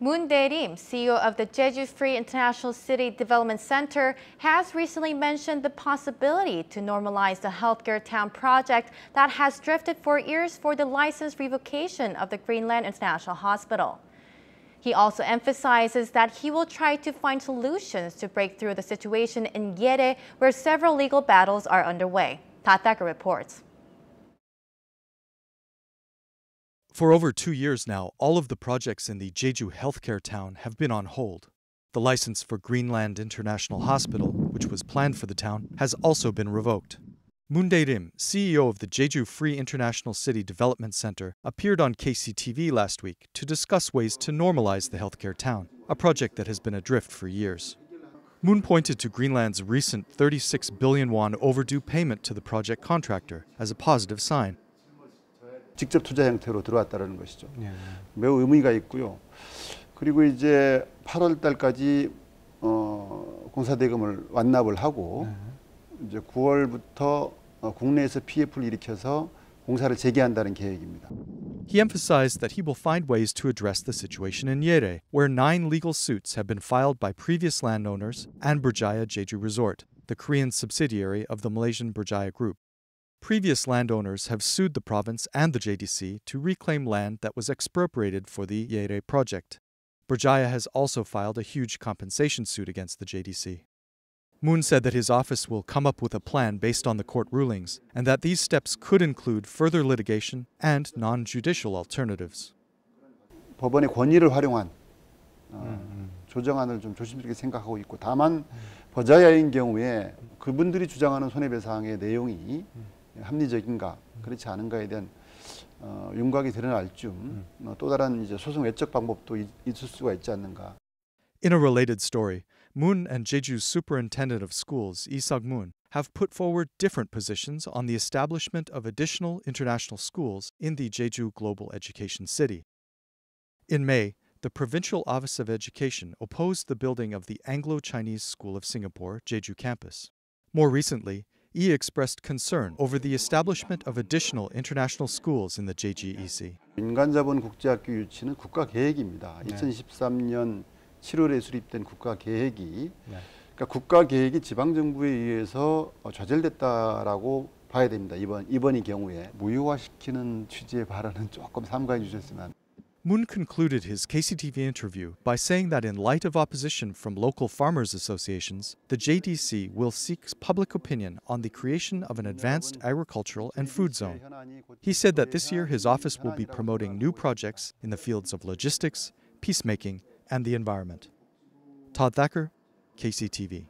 Moon Dae-rim, CEO of the Jeju Free International City Development Center, has recently mentioned the possibility to normalize the healthcare town project that has drifted for years for the license revocation of the Greenland International Hospital. He also emphasizes that he will try to find solutions to break through the situation in Yere, where several legal battles are underway. Tataka reports. For over two years now, all of the projects in the Jeju healthcare town have been on hold. The license for Greenland International Hospital, which was planned for the town, has also been revoked. Moon Rim, CEO of the Jeju Free International City Development Center, appeared on KCTV last week to discuss ways to normalize the healthcare town, a project that has been adrift for years. Moon pointed to Greenland's recent 36 billion won overdue payment to the project contractor as a positive sign, 직접 투자 형태로 들어왔다는 것이죠. 예. 매우 의미가 있고요. 그리고 이제 8월 달까지 어, 공사대금을 완납을 하고 예. 이제 9월부터 어, 국내에서 PF를 일으켜서 공사를 재개한다는 계획입니다. He emphasized that he will find ways to address the situation in Yere, where nine legal suits have been filed by previous landowners and Burjaya Jeju Resort, the Korean subsidiary of the Malaysian Burjaya Group. Previous landowners have sued the province and the JDC to reclaim land that was expropriated for the Yere project. Burjaya has also filed a huge compensation suit against the JDC. Moon said that his office will come up with a plan based on the court rulings, and that these steps could include further litigation and non judicial alternatives. 법원의 권위를 활용한 조정안을 좀 조심스럽게 생각하고 있고 다만 버자야인 경우에 그분들이 주장하는 손해배상의 내용이 합리적인가 그렇지 않은가에 대한 어, 윤곽이 드러날 다른 이제 소송 방법도 있을 수가 있지 않는가. In a related story, Moon and Jeju's superintendent of schools, Isak Moon, have put forward different positions on the establishment of additional international schools in the Jeju Global Education City. In May, the Provincial Office of Education opposed the building of the Anglo Chinese School of Singapore, Jeju campus. More recently, E expressed concern over the establishment of additional international schools in the JGEC. 민간자본 국제학교 유치는 국가 계획입니다. 2013년 7월에 수립된 국가 계획이 네. 그러니까 국가 계획이 지방 정부에 의해서 어, 좌절됐다라고 봐야 됩니다. 이번 이번이 경우에 무효화시키는 취지의 발언은 조금 삼가해 주셨으면. Moon concluded his KCTV interview by saying that in light of opposition from local farmers associations, the JDC will seek public opinion on the creation of an advanced agricultural and food zone. He said that this year his office will be promoting new projects in the fields of logistics, peacemaking, and the environment. Todd Thacker, KCTV.